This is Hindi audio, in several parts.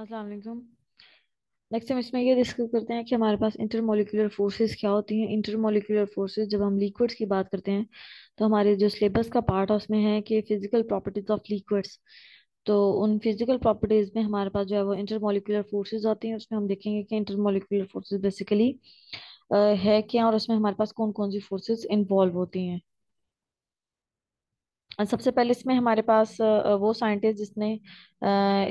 असलम नेक्स्ट हम इसमें ये डिस्कस करते हैं कि हमारे पास इंटरमोलिकुलर फोर्सेस क्या होती हैं इंटरमोलिकुलर फोर्सेस जब हम लिक्विड्स की बात करते हैं तो हमारे जो सिलेबस का पार्ट है उसमें है कि फिजिकल प्रॉपर्टीज ऑफ लिक्विड्स तो उन फिजिकल प्रॉपर्टीज में हमारे पास जो है वो इंटरमोलिकुलर फोर्सेज आती हैं उसमें हम देखेंगे कि इंटरमोलिकुलर फोर्सेज बेसिकली है क्या और उसमें हमारे पास कौन कौन सी फोर्सेज इन्वॉल्व होती हैं सबसे पहले इसमें हमारे पास वो साइंटिस्ट जिसने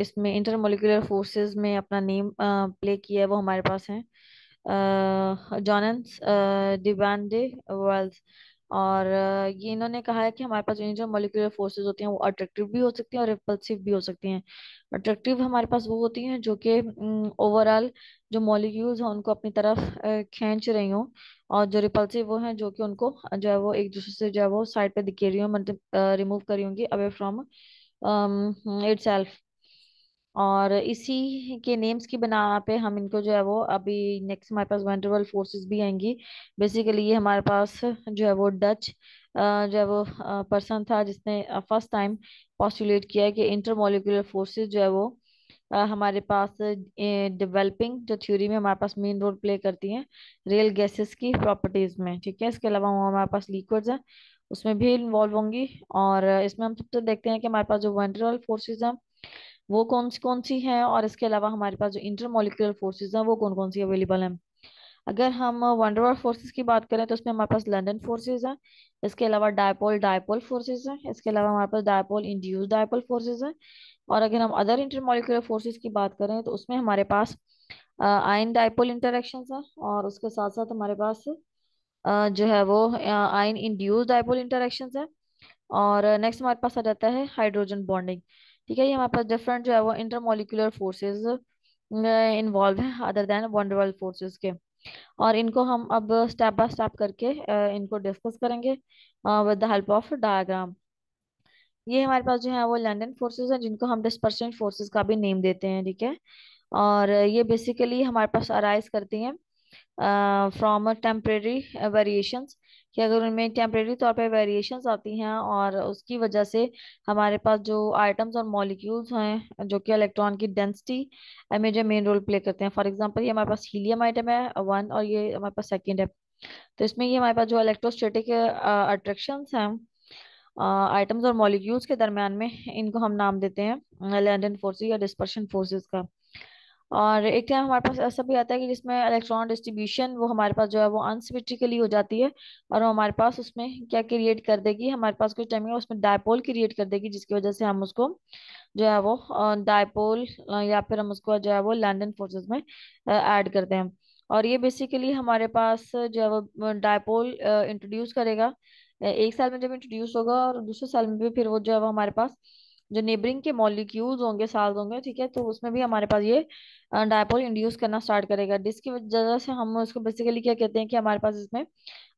इसमें इंटरमोलिकुलर फोर्सेस में अपना नेम प्ले किया है वो हमारे पास हैं जॉनस डे वर्ल्स और ये इन्होंने कहा है कि हमारे पास जो मोलिकुलर फोर्सेस होती हैं वो अट्रैक्टिव भी हो सकती हैं और रिपल्सिव भी हो सकती हैं अट्रैक्टिव हमारे पास वो होती हैं जो कि ओवरऑल जो मॉलिक्यूल्स हैं उनको अपनी तरफ खींच रही हों और जो रिपल्सिव वो हैं जो कि उनको जो है वो एक दूसरे से जो है वो साइड पर दिखे रही हो मतलब रिमूव करी होंगी अवे फ्रॉम इट सेल्फ और इसी के नेम्स की बना पे हम इनको जो है वो अभी नेक्स्ट हमारे पास वेंटरवल फोर्सेस भी आएंगी बेसिकली ये हमारे पास जो है वो डच जो है वो पर्सन था जिसने फर्स्ट टाइम पॉस्टुलेट किया कि इंटरमोलिकुलर फोर्सेस जो है वो हमारे पास डेवलपिंग जो थ्योरी में हमारे पास मेन रोल प्ले करती हैं रेल गैसेस की प्रॉपर्टीज में ठीक है इसके अलावा हमारे पास लिक्विड्स हैं उसमें भी इन्वॉल्व होंगी और इसमें हम सबसे तो देखते हैं कि हमारे पास जो वंडरल फोर्सेज हैं वो कौन सी कौन सी हैं और इसके अलावा हमारे पास जो इंटरमोलिकुलर फोर्सेज हैं वो कौन कौन सी अवेलेबल हैं अगर हम तो वंडरवर फोर्सेज की बात करें तो उसमें हमारे पास लंडन फोर्सेज हैं इसके अलावा डायपोल डायपोल फोर्सेज हैं इसके अलावा हमारे पास डायपोल इंड्यूस डायपोल फोर्सेज हैं और अगर हम अदर इंटरमोलिकुलर फोर्सेज की बात करें तो उसमें हमारे पास आयन डायपोल इंटरेक्शन हैं और उसके साथ साथ हमारे पास जो है वो आयन इंड्यूस डायपोल इंटरेक्शन है और नेक्स्ट हमारे पास आ जाता है हाइड्रोजन बॉन्डिंग ठीक है ये हमारे पास डिफरेंट जो है वो इंटरमोलिकुलर फोर्सेज इन्वॉल्व हैं अदर देन वॉन्डरवॉल फोर्सेज के और इनको हम अब स्टेप बाय स्टेप करके इनको डिस्कस करेंगे with the help of diagram ये हमारे पास जो है वो लंडन फोर्सेज हैं जिनको हम डिस्पर्शन फोर्सेज का भी नेम देते हैं ठीक है और ये बेसिकली हमारे पास अराइज करती हैं फ्रॉम टेम्परेरी वेरिएशंस कि अगर उनमें टेम्परेरी तौर पर वेरिएशंस आती हैं और उसकी वजह से हमारे पास जो आइटम्स और मॉलिक्यूल्स हैं जो कि इलेक्ट्रॉन की डेंसिटी में जो मेन रोल प्ले करते हैं फॉर एग्जाम्पल ये हमारे पास हीलियम आइटम है वन और ये हमारे पास सेकेंड है तो इसमें ये हमारे पास जो इलेक्ट्रोस्टेटिक अट्रैक्शन हैं आइटम्स और मॉलिक्यूल्स के दरम्यान में इनको हम नाम देते हैं लैंडन फोर्सेस या डिस्पर्शन फोर्सेस का और एक टाइम हमारे पास ऐसा भी आता है कि जिसमें इलेक्ट्रॉन डिस्ट्रीब्यूशन वो हमारे पास जो है वो अनसिमेट्रिकली हो जाती है और वो हमारे पास उसमें क्या क्रिएट कर देगी हमारे पास कुछ टाइम उसमें डायपोल क्रिएट कर देगी जिसकी वजह से हम उसको जो है वो डायपोल या फिर हम उसको जो है वो लैंडन फोर्सेज में ऐड करते हैं और ये बेसिकली हमारे पास जो है वो डायपोल इंट्रोड्यूस करेगा एक साल में जब इंट्रोड्यूस होगा और दूसरे साल में भी फिर वो जो है वो हमारे पास जो नेबरिंग के मॉलिक्यूल्स होंगे साल होंगे ठीक है तो उसमें भी हमारे पास ये डायपोल इंड्यूस करना स्टार्ट करेगा जिसकी वजह से हम उसको बेसिकली क्या कहते हैं कि हमारे पास इसमें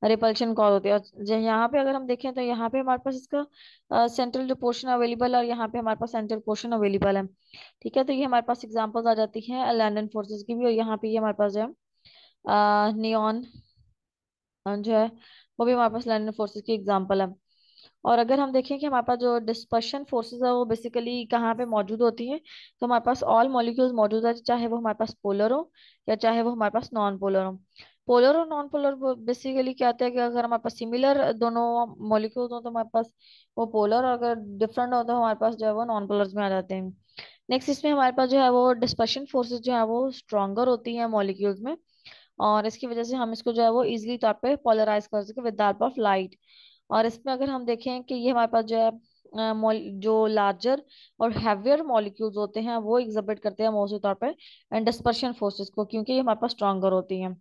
रिपल्शन कॉल होती है और यहाँ पे अगर हम देखें तो यहाँ पे हमारे पास इसका सेंट्रल जो पोर्शन अवेलेबल है और यहाँ पे हमारे पास सेंट्रल पोर्शन अवेलेबल है ठीक है तो ये हमारे पास एग्जाम्पल्स आ जाती है लैंडन फोर्सेज की भी और यहाँ पे ये हमारे पास जो है नियॉन जो है वो भी हमारे पास लैंडन फोर्सेज की एग्जाम्पल है और अगर हम देखें कि हमारे पास जो डिस्पर्शन फोर्सेस है वो बेसिकली कहाँ पे मौजूद होती हैं तो हमारे पास ऑल मॉलिक्यूल्स मौजूद है चाहे वो हमारे पास पोलर हो या चाहे वो हमारे पास नॉन पोलर हो पोलर और नॉन पोलर बेसिकली क्या होता है कि अगर हमारे पास सिमिलर दोनों मॉलिक्यूल्स हो तो हमारे पास वो पोलर और अगर डिफरेंट हो तो हमारे पास जो है वो नॉन पोलर्स में आ जाते हैं नेक्स्ट इसमें हमारे पास जो है वो डिस्पर्शन फोर्सेज जो है वो स्ट्रॉगर होती हैं मॉलिक्यूल्स में और इसकी वजह से हम इसको जो है वो इजिली तौर पर पोलराइज कर सके with the help of light और इसमें अगर हम देखें कि ये हमारे पास जो है जो लार्जर और हैवियर मॉलिक्यूल्स होते हैं वो एग्जिबिट करते हैं मौसमी तौर पर डिस्पर्शन फोर्सेस को क्योंकि ये हमारे पास स्ट्रॉगर होती हैं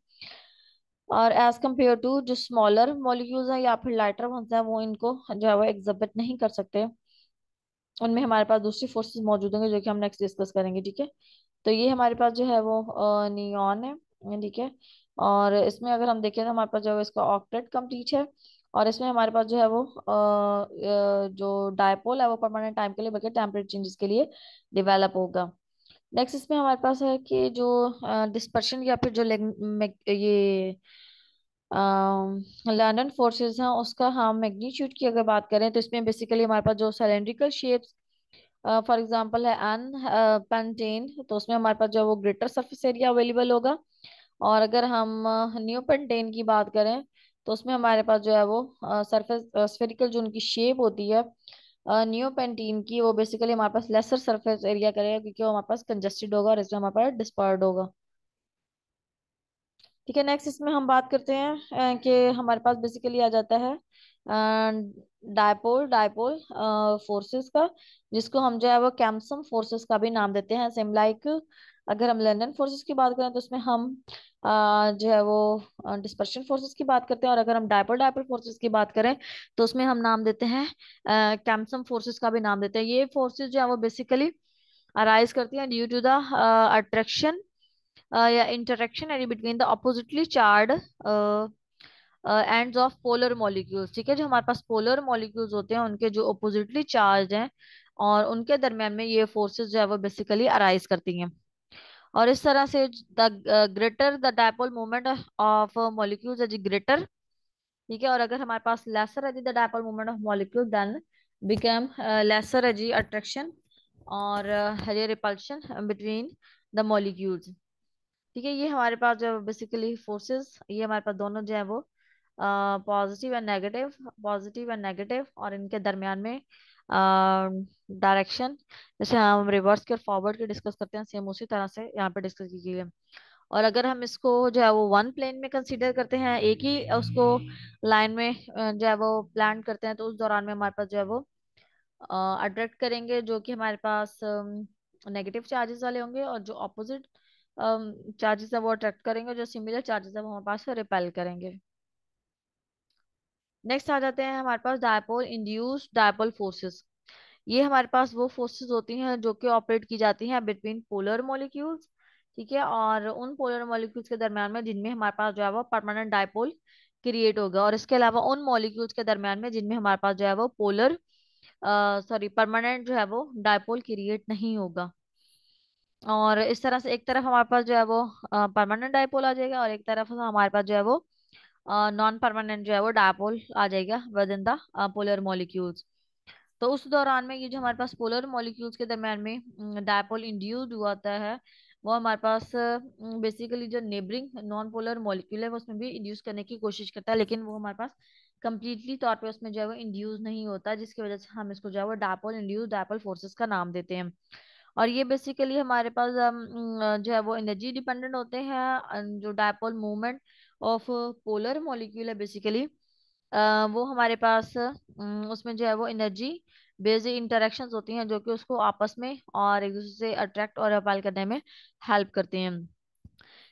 और एज कम्पेयर टू जो स्मॉलर मॉलिक्यूल्स हैं या फिर लाइटर वंस हैं वो इनको जो है वो एग्जिबिट नहीं कर सकते उनमें हमारे पास दूसरी फोर्सेज मौजूद होंगे जो कि हम नेक्स्ट डिस्कस करेंगे ठीक है तो ये हमारे पास जो है वो नियॉन है ठीक है और इसमें अगर हम देखें तो हमारे पास जो है इसका ऑक्टेट कम्प्लीट है और इसमें हमारे पास जो है वो आ, जो डायपोल है वो परमानेंट टाइम के लिए बल्कि टेम्परेचर चेंजेस के लिए डिवेलप होगा नेक्स्ट इसमें हमारे पास है कि जो डिस्पर्शन या फिर जो ये लैंडन फोर्सेस हैं उसका हम मैग्नीट्यूड की अगर बात करें तो इसमें बेसिकली हमारे पास जो सिलेंड्रिकल शेप्स फॉर एग्जांपल है एन पेंटेन तो उसमें हमारे पास जो वो ग्रेटर सरफेस एरिया अवेलेबल होगा और अगर हम न्यू पेंटेन की बात करें तो उसमें हमारे पास जो है वो सरफेस स्फेरिकल जो उनकी शेप होती है नियोपेंटीन की वो बेसिकली हमारे पास लेसर सरफेस एरिया करेगा क्योंकि वो हमारे पास कंजेस्टेड होगा और इसमें हमारे पास डिस्पर्ड होगा ठीक है नेक्स्ट इसमें हम बात करते हैं कि हमारे पास बेसिकली आ जाता है डायपोल डायपोल फोर्सेस का जिसको हम जो है वो कैम्सम फोर्सेस का भी नाम देते हैं सेम लाइक अगर हम लंडन फोर्सेस की बात करें तो उसमें हम जो है वो डिस्पर्शन फोर्सेस की बात करते हैं और अगर हम डायपर डायपर फोर्सेस की बात करें तो उसमें हम नाम देते हैं कैम्सम फोर्सेस का भी नाम देते हैं ये फोर्सेस जो है वो बेसिकली अराइज करती हैं ड्यू टू द अट्रैक्शन या interaction any between the oppositely charged end of polar molecules ठीक है जो हमारे पास पोलर मॉलिक्यूल्स होते हैं उनके जो अपोजिटली चार्ज हैं और उनके दरम्यान में ये फोर्सेज जो है वो बेसिकली अराइज करती हैं और इस तरह से the greater the dipole moment of molecules is greater ठीक है और अगर हमारे पास लेसर है जी the dipole moment of molecule then become lesser है जी अट्रैक्शन और हरियर रिपल्शन बिटवीन द मॉलिक्यूल्स ठीक है ये हमारे पास जो बेसिकली फोर्सेस ये हमारे पास दोनों जो है वो positive and negative positive and negative और इनके दरमियान में डायरेक्शन um, जैसे हम रिवर्स के और फॉरवर्ड के डिस्कस करते हैं सेम उसी तरह से यहाँ पे डिस्कस की गई है और अगर हम इसको जो है वो वन प्लेन में कंसीडर करते हैं एक ही उसको लाइन में जो है वो प्लान करते हैं तो उस दौरान में हमारे पास जो है वो अट्रैक्ट करेंगे जो कि हमारे पास नेगेटिव चार्जेस वाले होंगे और जो ऑपोजिट चार्जेस है वो अट्रैक्ट करेंगे जो सिमिलर चार्जेस है वो हमारे पास रिपेल करेंगे नेक्स्ट आ जाते हैं हमारे पास डायपोल इंड्यूस डायपोल फोर्सेस ये हमारे पास वो फोर्सेस होती हैं जो कि ऑपरेट की जाती हैं बिटवीन पोलर मॉलिक्यूल्स ठीक है और उन पोलर मॉलिक्यूल्स के दरमियान में जिनमें हमारे पास जो है वो परमानेंट डायपोल क्रिएट होगा और इसके अलावा उन मॉलिक्यूल्स के दरम्यान में जिनमें हमारे पास जो है वो पोलर सॉरी परमानेंट जो है वो डायपोल क्रिएट नहीं होगा और इस तरह से एक तरफ हमारे पास जो है वो परमानेंट डायपोल आ जाएगा और एक तरफ हमारे पास जो है वो नॉन परमानेंट जो है वो डायपोल आ जाएगा within the polar molecules तो उस दौरान में ये जो हमारे पास पोलर मॉलिक्यूल्स के दरम्यान में डायपोल इंड्यूज हुआ है वो हमारे पास बेसिकली जो नेबरिंग नॉन पोलर मॉलिक्यूल है वो उसमें भी इंड्यूस करने की कोशिश करता है लेकिन वो हमारे पास कम्प्लीटली तौर पे उसमें जो है वो इंड्यूस नहीं होता जिसकी वजह से हम इसको जो है वो डायपोल इंड्यूस डायपोल फोर्सेस का नाम देते हैं और ये बेसिकली हमारे पास जो है वो एनर्जी डिपेंडेंट होते हैं जो dipole movement of polar molecule है बेसिकली वो हमारे पास उसमें जो है वो एनर्जी बेस्ड इंटरेक्शंस होती हैं जो कि उसको आपस में और एक दूसरे से अट्रैक्ट और अपाल करने में हेल्प करते हैं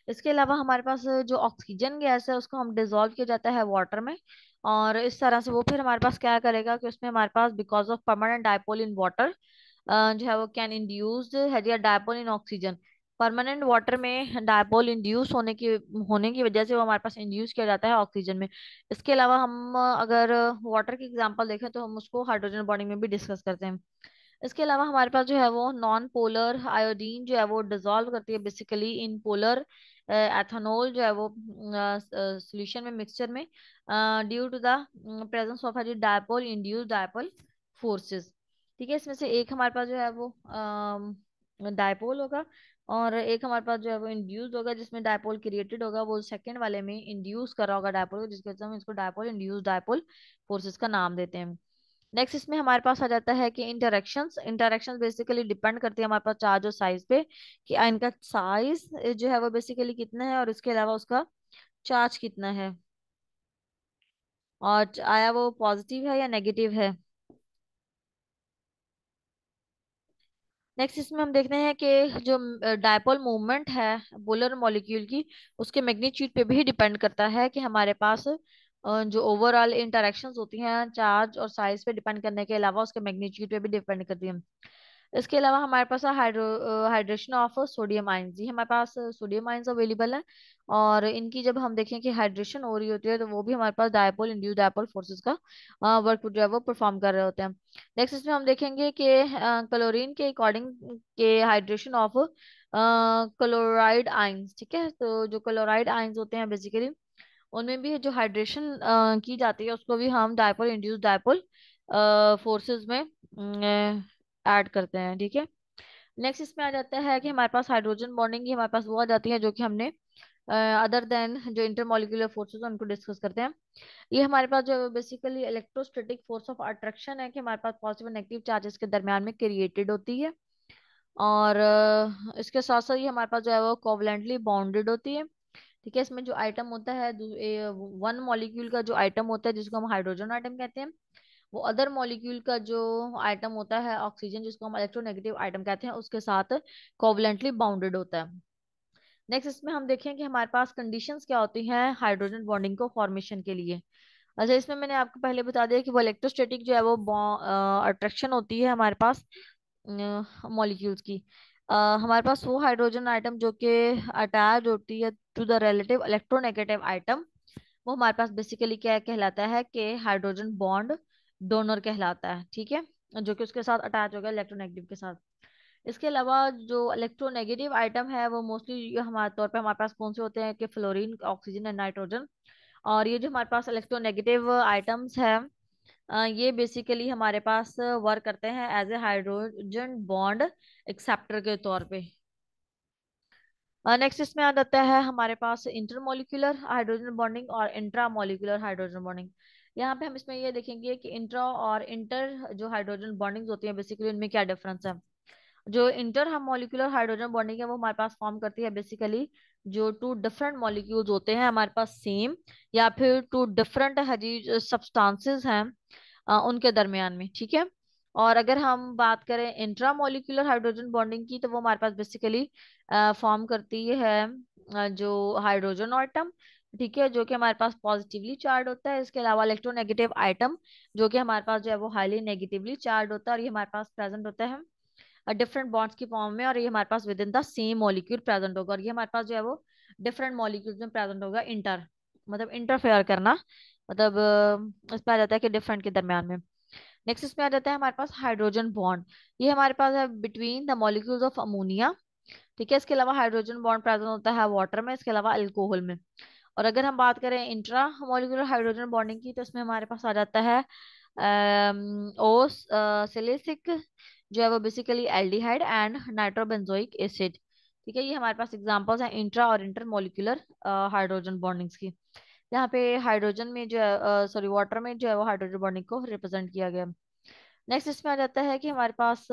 इसके अलावा हमारे पास जो ऑक्सीजन गैस है उसको हम डिजोल्व किया जाता है वाटर में और इस तरह से वो फिर हमारे पास क्या करेगा कि उसमें हमारे पास because of permanent dipole in water जो है वो कैन इंड्यूस्ड है dipole in oxygen permanent water में डायपोल इंड्यूस होने की होने की वजह से वो हमारे पास इंड्यूस किया जाता है ऑक्सीजन में इसके अलावा हम अगर वाटर की एग्जांपल देखें तो हम उसको हाइड्रोजन बॉडी में भी डिस्कस करते हैं इसके अलावा हमारे पास जो है वो नॉन पोलर आयोडीन जो है वो डिजोल्व करती है बेसिकली इन पोलर एथानोल जो है वो सोल्यूशन में मिक्सचर में due to the presence of dipole induce dipole forces ठीक है इसमें से एक हमारे पास जो है वो डायपोल होगा और एक हमारे पास जो है वो इंड्यूस होगा जिसमें डायपोल क्रिएटेड होगा वो सेकंड वाले में इंड्यूस कर रहा होगा डायपोल को जिसके हम इसको डायपोल इंड्यूस डायपोल फोर्सेस का नाम देते हैं नेक्स्ट इसमें हमारे पास आ जाता है कि इंटरेक्शंस इंटरेक्शंस बेसिकली डिपेंड करती है हमारे पास चार्ज और साइज पे कि इनका साइज जो है वो बेसिकली कितना है और इसके अलावा उसका चार्ज कितना है और आया वो पॉजिटिव है या नेगेटिव है नेक्स्ट इसमें हम देखते हैं कि जो डायपोल मूवमेंट है बोलर मॉलिक्यूल की उसके मैग्नीट्यूड पे भी डिपेंड करता है कि हमारे पास जो ओवरऑल इंटरेक्शंस होती हैं चार्ज और साइज पे डिपेंड करने के अलावा उसके मैग्नीट्यूड पे भी डिपेंड करती हैं इसके अलावा हमारे पास hydro hydration of sodium ions जी हमारे पास सोडियम आइन्स अवेलेबल है और इनकी जब हम देखें कि हाइड्रेशन हो रही होती है तो वो भी हमारे पास डायपोल इंड्यू डायपोल फोर्सेस का वर्क जो है वो परफॉर्म कर रहे होते हैं नेक्स्ट इसमें हम देखेंगे कि क्लोरीन के अकॉर्डिंग के हाइड्रेशन ऑफ क्लोराइड आइन्स ठीक है तो जो क्लोराइड आइन्स होते हैं बेसिकली उनमें भी जो हाइड्रेशन की जाती है उसको भी हम डायपोल इंड्यूस डायपोल फोर्सेज में ऐड करते हैं ठीक है नेक्स्ट इसमें आ जाता है कि हमारे पास हाइड्रोजन बॉन्डिंग ही हमारे पास वो आ जाती है जो कि हमने अदर uh, देन जो इंटरमोलिकुलर फोर्सेज उनको डिस्कस करते हैं ये हमारे पास जो basically electrostatic force of attraction है कि हमारे पास पॉजिटिव नेगेटिव चार्जेस के दरमियान में क्रिएटेड होती है और uh, इसके साथ साथ ये हमारे पास जो है वो कोवलेंटली बाउंडेड होती है ठीक है इसमें जो आइटम होता है वन मॉलिक्यूल का जो आइटम होता है जिसको हम हाइड्रोजन आइटम कहते हैं वो अदर मॉलिक्यूल का जो आइटम होता है ऑक्सीजन जिसको हम इलेक्ट्रोनेगेटिव आइटम कहते हैं उसके साथ कोवलेंटली बाउंडेड होता है नेक्स्ट इसमें हम देखें कि हमारे पास कंडीशंस क्या होती हैं हाइड्रोजन बॉन्डिंग को फॉर्मेशन के लिए अच्छा इसमें मैंने आपको पहले बता दिया कि वो इलेक्ट्रोस्टेटिक जो है वो अट्रैक्शन होती है हमारे पास मॉलिक्यूल्स की आ, हमारे पास वो हाइड्रोजन आइटम जो कि अटैच होती है to the relative electronegative atom वो हमारे पास बेसिकली क्या कहलाता है कि हाइड्रोजन बॉन्ड डोनर कहलाता है ठीक है जो कि उसके साथ अटैच हो गया इलेक्ट्रोनेगेटिव के साथ इसके अलावा जो इलेक्ट्रोनेगेटिव आइटम है वो मोस्टली हमारे तौर पे हमारे पास कौन से होते हैं कि फ्लोरीन ऑक्सीजन एंड नाइट्रोजन और ये जो हमारे पास इलेक्ट्रोनेगेटिव आइटम्स है ये बेसिकली हमारे पास वर्क करते हैं as a hydrogen bond acceptor के तौर पे नेक्स्ट इसमें आ जाता है हमारे पास इंटरमोलिकुलर हाइड्रोजन बॉन्डिंग और इंट्रामोलिकुलर हाइड्रोजन बॉन्डिंग यहाँ पे हम इसमें ये देखेंगे कि इंट्रा और इंटर जो हाइड्रोजन बॉन्डिंग्स होती है बेसिकली उनमें क्या डिफरेंस है जो इंटर हम मोलिकुलर हाइड्रोजन बॉन्डिंग है वो हमारे पास फॉर्म करती है बेसिकली जो टू डिफरेंट मॉलिक्यूल्स होते हैं हमारे पास सेम या फिर टू डिफरेंट सब्सटेंसेस हैं उनके दरमियान में ठीक है और अगर हम बात करें इंट्रा मोलिकुलर हाइड्रोजन बॉन्डिंग की तो वो हमारे पास बेसिकली फॉर्म करती है जो हाइड्रोजन ऑटम ठीक है जो कि हमारे पास पॉजिटिवली चार्ज होता है इसके अलावा इलेक्ट्रोनेगेटिव आइटम जो कि हमारे पास जो है वो हाईली नेगेटिवली चार्ज होता है और ये हमारे पास प्रेजेंट होता है डिफरेंट बॉन्ड्स की फॉर्म में और ये हमारे पास within the same molecule present होगा और ये हमारे पास जो है वो डिफरेंट मॉलिक्यूल्स में प्रेजेंट होगा इंटर मतलब इंटरफेयर करना मतलब इसमें आ जाता है कि डिफरेंट के दरमियान में नेक्स्ट इसमें आ जाता है हमारे पास हाइड्रोजन बॉन्ड ये हमारे पास है between the molecules of ammonia ठीक है इसके अलावा हाइड्रोजन बॉन्ड प्रेजेंट होता है वाटर में इसके अलावा अल्कोहल में और अगर हम बात करें इंट्रा मोलिकुलर हाइड्रोजन बॉन्डिंग की तो इसमें हमारे पास आ जाता है सिलिसिक जो है वो basically aldehyde and nitrobenzoic acid ठीक है ये हमारे पास एग्जांपल्स हैं इंट्रा और इंटर मोलिकुलर हाइड्रोजन बॉन्डिंग्स की यहाँ पे हाइड्रोजन में जो है सॉरी वाटर में जो है वो हाइड्रोजन बॉन्डिंग को रिप्रेजेंट किया गया नेक्स्ट इसमें आ जाता है कि हमारे पास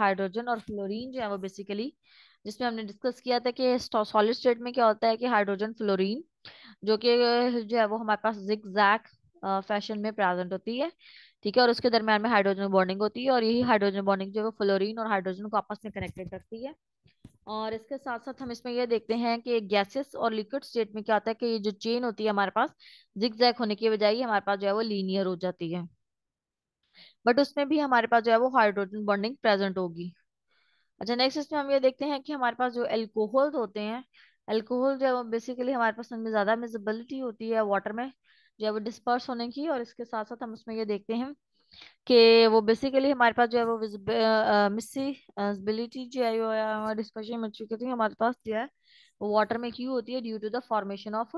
हाइड्रोजन और फ्लोरीन जो है वो बेसिकली जिसमें हमने डिस्कस किया था कि सॉलिड स्टेट में क्या होता है कि हाइड्रोजन फ्लोरीन जो कि जो है वो हमारे पास जिक जैक फैशन में प्रेजेंट होती है ठीक है और उसके दरम्यान में हाइड्रोजन बॉन्डिंग होती है और यही हाइड्रोजन बॉन्डिंग जो है फ्लोरिन फ्लोरीन और हाइड्रोजन को आपस में कनेक्टेड रखती है और इसके साथ साथ हम इसमें यह देखते हैं कि गैसेस और लिक्विड स्टेट में क्या होता है कि ये जो चेन होती है हमारे पास जिक जैक होने की बजाय हमारे पास जो है वो लीनियर हो जाती है बट उसमें भी हमारे पास जो है वो हाइड्रोजन बॉन्डिंग प्रेजेंट होगी अच्छा नेक्स्ट इसमें हम ये देखते हैं कि हमारे पास जो एल्कोहल होते हैं एल्कोहल जो है बेसिकली हमारे पास उनमें ज़्यादा मिजबिलिटी होती है वाटर में जो है वो डिस्पर्स होने की और इसके साथ साथ हम उसमें ये देखते हैं कि वो बेसिकली हमारे पास जो है वो मिसिबिलिटी जो है डिस्पर्शन मिल चुकी थी हमारे पास जो है वो वाटर में क्यों होती है due to the formation of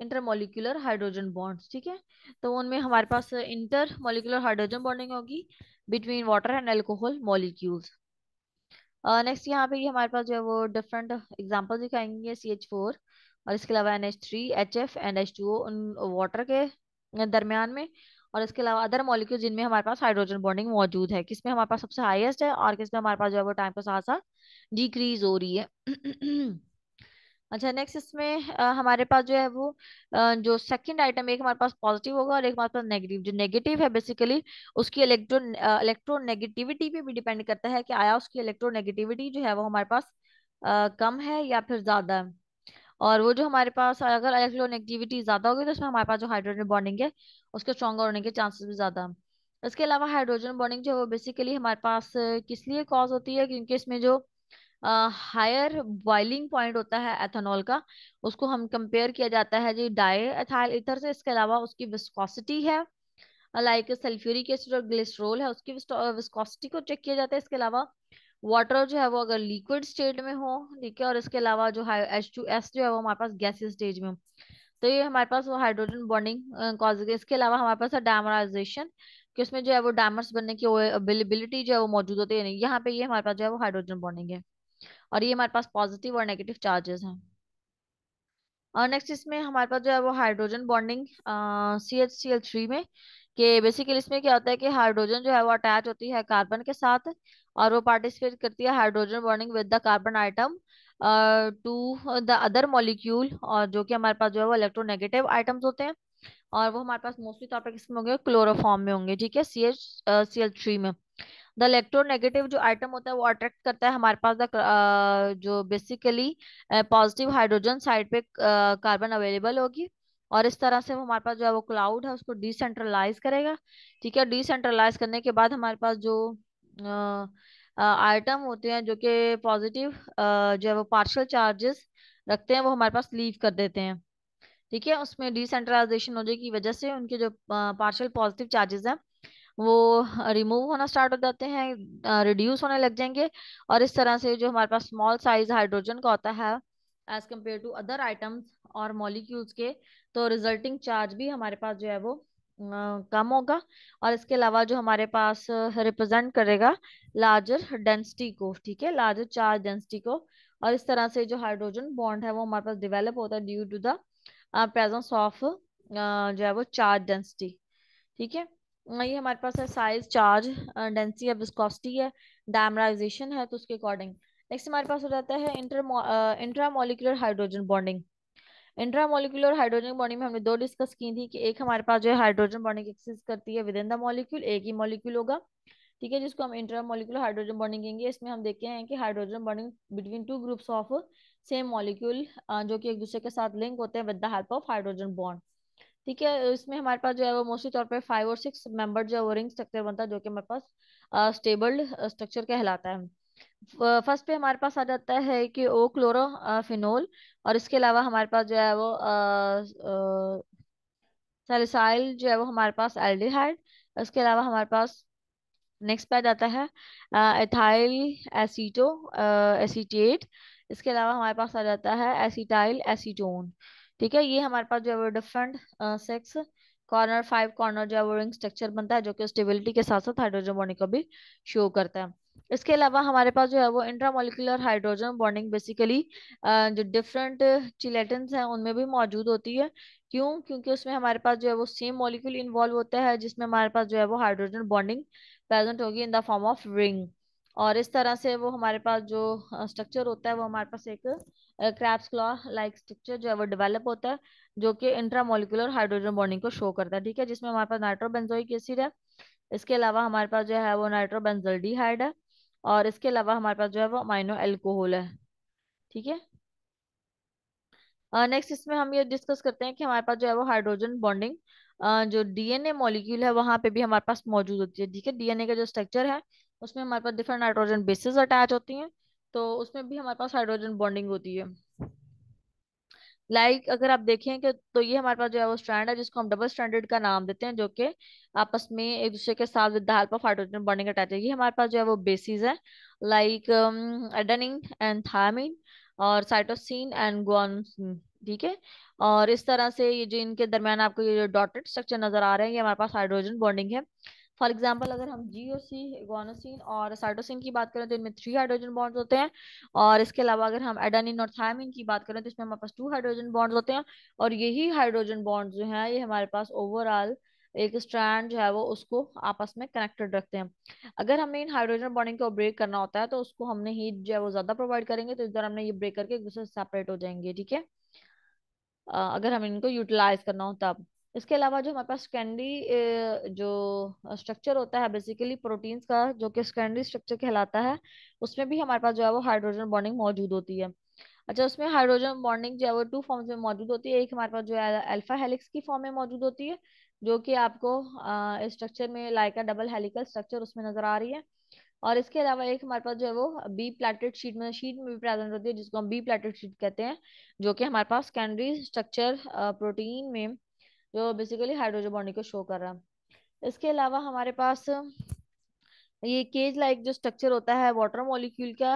intermolecular hydrogen bond ठीक है तो उनमें हमारे पास इंटर मोलिकुलर हाइड्रोजन बॉन्डिंग होगी between water and alcohol molecules next यहाँ पे हमारे पास जो है वो डिफरेंट एग्जाम्पल दिखाएंगे सी एच फोर और इसके अलावा N H three H F N H two उन वाटर के दरमियान में और इसके अलावा अदर मॉलिक्यूल जिनमें हमारे पास हाइड्रोजन बॉन्डिंग मौजूद है किसमें हमारे पास सबसे हाईएस्ट है और किसमें हमारे पास जो है वो टाइम के साथ साथ डिक्रीज हो रही है अच्छा नेक्स्ट इसमें आ, हमारे पास जो है वो आ, जो सेकंड आइटम एक हमारे पास पॉजिटिव होगा और एक हमारे पास नेगेटिव जो नेगेटिव है बेसिकली उसकी इलेक्ट्रो इलेक्ट्रोनेगेटिविटी पे भी डिपेंड करता है कि आया उसकी इलेक्ट्रोनेगेटिविटी जो है वो हमारे पास आ, कम है या फिर ज्यादा है और वो जो हमारे पास अगर इलेक्ट्रोनेगेटिविटी ज्यादा होगी तो उसमें हमारे पास जो हाइड्रोजन बॉन्डिंग है उसके स्ट्रॉन्गर होने के चांसेस भी ज्यादा इसके अलावा हाइड्रोजन बॉन्डिंग जो है वो बेसिकली हमारे पास किस लिए कॉज होती है क्योंकि इसमें जो हायर बॉइलिंग पॉइंट होता है एथेनॉल का उसको हम कंपेयर किया जाता है जी डाई एथाइल इथर से इसके अलावा उसकी विस्कोसिटी है लाइक सल्फ्यूरिक एसिड और ग्लिसरोल है उसकी विस्कोसिटी को चेक किया जाता है इसके अलावा वाटर जो है वो अगर लिक्विड स्टेट में हो ठीक है और इसके अलावा जो एच टू एस जो है वो हमारे पास गैसीय स्टेज में हो तो ये हमारे पास वो हाइड्रोजन बॉन्डिंग इसके अलावा हमारे पास है डायमराइजेशन कि उसमें जो है वो डामर्स बनने की अवेलेबिलिटी जो है वो मौजूद होती है यहाँ पे ये हमारे पास जो है वो हाइड्रोजन बॉन्डिंग है और ये हमारे पास पॉजिटिव और नेगेटिव चार्जेस हैं और नेक्स्ट इसमें हमारे पास जो है वो hydrogen bonding C H C L three में कि बेसिकली इसमें क्या होता है कि हाइड्रोजन जो है वो अटैच होती है कार्बन के साथ और वो पार्टिसिपेट करती है hydrogen bonding with the carbon atom to the other molecule और जो कि हमारे पास जो है वो इलेक्ट्रोनेगेटिव आइटम्स होते हैं और वो हमारे पास मोस्टली टॉपिक इसमें होंगे क्लोरोफॉर्म में होंगे ठीक है C H C L three में द इलेक्ट्रोनेगेटिव जो आइटम होता है वो अट्रैक्ट करता है हमारे पास द जो बेसिकली पॉजिटिव हाइड्रोजन साइड पे कार्बन अवेलेबल होगी और इस तरह से हमारे पास जो है वो क्लाउड है उसको डिसेंट्रलाइज करेगा ठीक है डिसेंट्रलाइज करने के बाद हमारे पास जो आइटम होते हैं जो कि पॉजिटिव जो है वो पार्शल चार्जेस रखते हैं वो हमारे पास लीव कर देते हैं ठीक है उसमें डिसेंट्रलाइजेशन होने की वजह से उनके जो पार्शल पॉजिटिव चार्जेस हैं वो रिमूव होना स्टार्ट हो जाते हैं रिड्यूस होने लग जाएंगे और इस तरह से जो हमारे पास स्मॉल साइज हाइड्रोजन का होता है as compare to other atoms और मॉलिक्यूल्स के तो रिजल्टिंग चार्ज भी हमारे पास जो है वो कम होगा और इसके अलावा जो हमारे पास रिप्रेजेंट करेगा लार्जर डेंसिटी को ठीक है लार्जर चार्ज डेंसिटी को और इस तरह से जो हाइड्रोजन बॉन्ड है वो हमारे पास डिवेलप होता है due to the presence of जो है वो चार्ज डेंसिटी ठीक है ये हमारे पास है साइज चार्ज डेंसिटी या विस्कोसिटी है डायमराइजेशन है तो उसके अकॉर्डिंग नेक्स्ट हमारे पास हो जाता है inter intramolecular hydrogen bonding intramolecular hydrogen bonding में हमने दो डिस्कस की थी कि एक हमारे पास जो है हाइड्रोजन बॉन्डिंग एक्सिस करती है विद इन द मॉलिक्यूल एक ही मॉलिक्यूल होगा ठीक है जिसको हम इंट्रामोलिकुलर हाइड्रोजन बॉन्डिंग कहेंगे इसमें हम देखते हैं कि hydrogen bonding between two groups of same molecule जो कि एक दूसरे के साथ लिंक होते हैं with the help of hydrogen bond ठीक है इसमें हमारे पास जो है वो मोस्टली तौर पे फाइव और सिक्स मेंबर जो है वो रिंग स्ट्रक्चर बनता है जो कि हमारे पास स्टेबल स्ट्रक्चर कहलाता है फर्स्ट पे हमारे पास आ जाता है कि ओ क्लोरोफिनोल और इसके अलावा हमारे पास जो है वो सेलिसाइल जो है वो हमारे पास एल्डिहाइड इसके अलावा हमारे पास नेक्स्ट पे जाता है एथाइल एसीटो एसीटेट इसके अलावा हमारे पास आ जाता है एसीटाइल एसीटोन ठीक है ये हमारे पास जो है वो different six corner five corner जो है वो रिंग स्ट्रक्चर बनता है जो कि स्टेबिलिटी के साथ साथ हाइड्रोजन बॉन्डिंग को भी शो करता है इसके अलावा हमारे पास जो है वो इंट्रामोलिकुलर हाइड्रोजन बॉन्डिंग बेसिकली जो डिफरेंट चिलेटन्स हैं उनमें भी मौजूद होती है क्यों क्योंकि उसमें हमारे पास जो है वो सेम मॉलिक्यूल इन्वॉल्व होता है जिसमें हमारे पास जो है वो हाइड्रोजन बॉन्डिंग प्रेजेंट होगी in the form of ring और इस तरह से वो हमारे पास जो स्ट्रक्चर होता है वो हमारे पास एक क्रैप्स क्लॉ लाइक स्ट्रक्चर जो है वो डेवलप होता है जो कि इंट्रामोलिकुलर हाइड्रोजन बॉन्डिंग को शो करता है ठीक है जिसमें हमारे पास नाइट्रोबेंजोइक एसिड है इसके अलावा हमारे पास जो है वो नाइट्रोबेंजल है और इसके अलावा हमारे पास जो है वो माइनो एल्कोहल है ठीक है नेक्स्ट uh, इसमें हम ये डिस्कस करते हैं कि हमारे पास जो है वो हाइड्रोजन बॉन्डिंग जो डीएनए मॉलिक्यूल है वहां पे भी हमारे पास मौजूद होती है ठीक है डीएनए का जो स्ट्रक्चर है उसमें हमारे पास डिफरेंट नाइट्रोजन बेसिस अटैच होती हैं तो उसमें भी हमारे पास हाइड्रोजन बॉन्डिंग होती है लाइक like, अगर आप देखें कि तो ये हमारे पास जो है वो स्ट्रैंड है जिसको हम डबल स्टैंडर्ड का नाम देते हैं जो कि आपस में एक दूसरे के साथ with help of hydrogen bonding attach है ये हमारे पास जो है वो बेसिस है लाइक एडनिंग एंड थायमिन और साइटोसिन एंड गुआनसिन ठीक है और इस तरह से ये जो इनके दरमियान आपको ये जो डॉटेड स्ट्रक्चर नजर आ रहे हैं ये हमारे पास हाइड्रोजन बॉन्डिंग है फॉर एग्जाम्पल अगर हम जियोसिन और साइटोसिन की बात करें तो इनमें थ्री हाइड्रोजन बॉन्ड्स होते हैं और इसके अलावा अगर हम एडानिन और थायमिन की बात करें तो इसमें हमारे पास टू हाइड्रोजन बॉन्ड्स होते हैं और यही हाइड्रोजन बॉन्ड जो है ये हमारे पास ओवरऑल एक स्ट्रैंड जो है वो उसको आपस में कनेक्टेड रखते हैं अगर हमें इन हाइड्रोजन बॉन्डिंग को ब्रेक करना होता है तो उसको हमने हीट जो है वो ज्यादा प्रोवाइड करेंगे तो इधर हमने ये ब्रेक करके एक दूसरे से सेपरेट हो जाएंगे ठीक है अगर हमें इनको यूटिलाइज करना होता अब इसके अलावा जो हमारे पास स्कैंडी जो स्ट्रक्चर होता है बेसिकली प्रोटीन्स का जो कि स्कैंडी स्ट्रक्चर कहलाता है उसमें भी हमारे पास जो है वो हाइड्रोजन बॉन्डिंग मौजूद होती है अच्छा उसमें हाइड्रोजन बॉन्डिंग जो है वो टू फॉर्म्स में मौजूद होती है एक हमारे पास जो है अल्फा हेलिक्स की फॉर्म में मौजूद होती है जो कि आपको स्ट्रक्चर में लाइका डबल हेलिकल स्ट्रक्चर उसमें नजर आ रही है और इसके अलावा एक हमारे पास जो है वो बी प्लेटेड शीट में शीट में भी प्रेजेंट होती है जिसको हम बी प्लेटेड शीट कहते हैं जो कि हमारे पास सेकेंडरी स्ट्रक्चर प्रोटीन में जो बेसिकली हाइड्रोजन बॉन्डिंग को शो कर रहा है इसके अलावा हमारे पास ये केज लाइक जो स्ट्रक्चर होता है वाटर मॉलिक्यूल का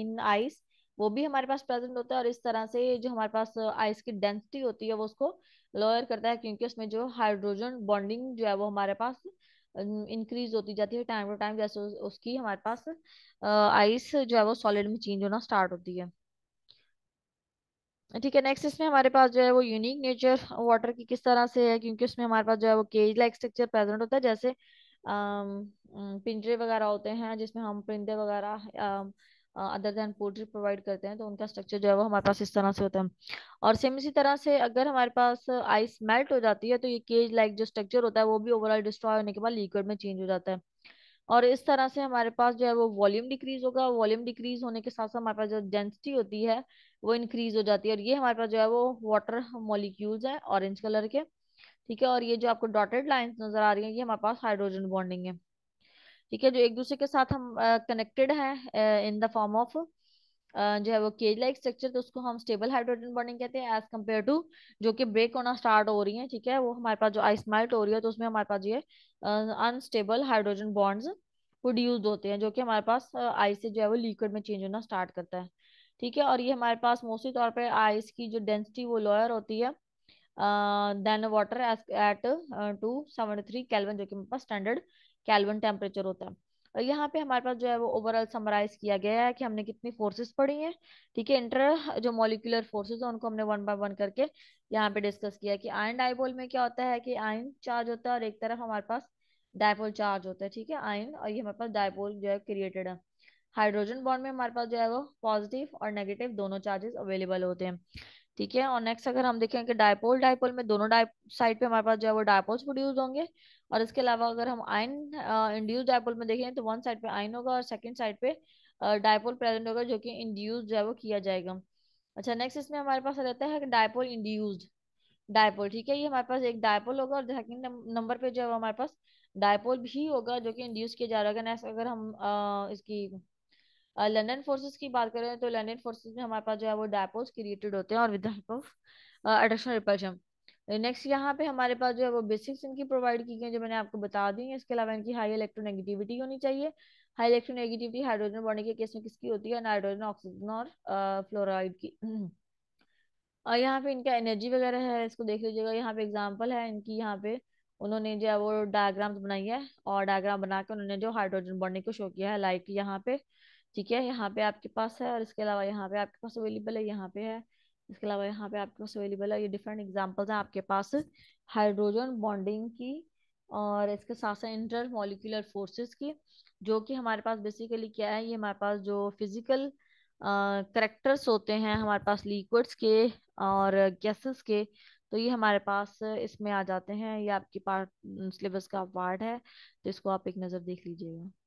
इन आइस वो भी हमारे पास प्रेजेंट होता है और इस तरह से जो हमारे पास आइस की डेंसिटी होती है वो उसको लोअर करता है क्योंकि उसमें जो हाइड्रोजन बॉन्डिंग जो है वो हमारे पास इंक्रीज होती जाती है टाइम टू टाइम जैसे उसकी हमारे पास आइस जो है वो सॉलिड में चेंज होना स्टार्ट होती है ठीक है नेक्स्ट इसमें हमारे पास जो है वो यूनिक नेचर वाटर की किस तरह से है क्योंकि उसमें हमारे पास जो है वो केज लाइक स्ट्रक्चर प्रेजेंट होता है जैसे पिंजरे वगैरह होते हैं जिसमें हम परिंदे वगैरह अदर देन पोल्ट्री प्रोवाइड करते हैं तो उनका स्ट्रक्चर जो है वो हमारे पास इस तरह से होता है और सेम इसी तरह से अगर हमारे पास आइस मेल्ट हो जाती है तो ये केज लाइक जो स्ट्रक्चर होता है वो भी ओवरऑल डिस्ट्रॉय होने के बाद लिक्विड में चेंज हो जाता है और इस तरह से हमारे पास जो है वो वॉल्यूम डिक्रीज होगा वॉल्यूम डिक्रीज होने के साथ साथ हमारे पास जो डेंसिटी होती है वो इंक्रीज हो जाती है और ये हमारे पास जो है वो वाटर मॉलिक्यूल्स हैं ऑरेंज कलर के ठीक है और ये जो आपको डॉटेड लाइंस नजर आ रही हैं ये हमारे पास हाइड्रोजन बॉन्डिंग है ठीक है जो एक दूसरे के साथ हम कनेक्टेड uh, हैं इन द फॉर्म ऑफ जो है वो केज लाइक स्ट्रक्चर तो उसको हम स्टेबल हाइड्रोजन बॉन्डिंग कहते हैं एज कम्पेयर टू जो कि ब्रेक होना स्टार्ट हो रही है ठीक है वो हमारे पास जो आइस हो रही है तो उसमें हमारे पास ये अनस्टेबल हाइड्रोजन बॉन्ड्स प्रोड्यूज होते हैं जो कि हमारे पास आइस से जो है वो लिक्विड में चेंज होना स्टार्ट करता है ठीक है और ये हमारे पास मोस्टली तौर पर आइस की जो डेंसिटी वो लोअर होती है then water at two seven three kelvin जो कि हमारे पास स्टैंडर्ड कैलवन टेम्परेचर होता है और यहाँ पे हमारे पास जो है वो ओवरऑल समराइज किया गया है कि हमने कितनी फोर्सेस पढ़ी हैं ठीक है इंटर जो मॉलिकुलर फोर्सेस है उनको हमने वन बाय वन करके यहाँ पे डिस्कस किया कि आयन डाइपोल में क्या होता है कि आयन चार्ज होता है और एक तरफ हमारे पास डायपोल चार्ज होता है ठीक है आयन और ये हमारे पास डायपोल जो है क्रिएटेड है हाइड्रोजन बॉन्ड में हमारे पास जो है वो पॉजिटिव और नेगेटिव दोनों चार्जेस अवेलेबल होते हैं ठीक है और नेक्स्ट अगर हम देखें कि डायपोल डायपोल में दोनों साइड पे हमारे पास जो है वो डायपोल्स प्रोड्यूस होंगे और इसके अलावा अगर हम आयन इंड्यूस डायपोल में देखें तो वन साइड पे आयन होगा और सेकंड साइड पे डायपोल प्रेजेंट होगा जो कि इंड्यूस जो है वो किया जाएगा अच्छा नेक्स्ट इसमें हमारे पास रहता है डायपोल इंड्यूज डायपोल ठीक है ये हमारे पास एक डायपोल होगा और सेकंड नंबर पे जो है हमारे पास डायपोल भी होगा जो कि इंड्यूस किया जा रहा है नेक्स्ट अगर हम आ, इसकी लंडन फोर्सेस की बात करें तो लंडन फोर्सेस में हमारे पास जो है वो डायपोल्स क्रिएटेड होते हैं और with help of attraction repulsion next यहाँ पे हमारे पास जो है वो बेसिक्स इनकी प्रोवाइड की गई है जो मैंने आपको बता दी है इसके अलावा इनकी हाई इलेक्ट्रोनेगेटिविटी होनी चाहिए हाई इलेक्ट्रोनेगेटिविटी हाइड्रोजन बॉन्ड के केस में किसकी होती है नाइड्रोजन ऑक्सीजन और फ्लोराइड की और यहाँ पे इनका एनर्जी वगैरह है इसको देख लीजिएगा यहाँ पे एग्जाम्पल है इनकी यहाँ पे उन्होंने जो है वो डायग्राम बनाई है और डायग्राम बना के उन्होंने जो हाइड्रोजन बॉन्डिंग को शो किया है लाइक यहाँ पे ठीक है यहाँ पे आपके पास है और इसके अलावा यहाँ पे आपके पास अवेलेबल है यहाँ पे है इसके अलावा यहाँ पे आपके पास अवेलेबल है ये डिफरेंट एग्जाम्पल्स हैं आपके पास हाइड्रोजन बॉन्डिंग की और इसके साथ साथ इंटर मोलिकुलर फोर्सेस की जो कि हमारे पास बेसिकली क्या है ये हमारे पास जो फिजिकल करेक्टर्स होते हैं हमारे पास लिक्विड्स के और गैसेस के तो ये हमारे पास इसमें आ जाते हैं ये आपके पार्ट सिलेबस का पार्ट है तो इसको आप एक नज़र देख लीजिएगा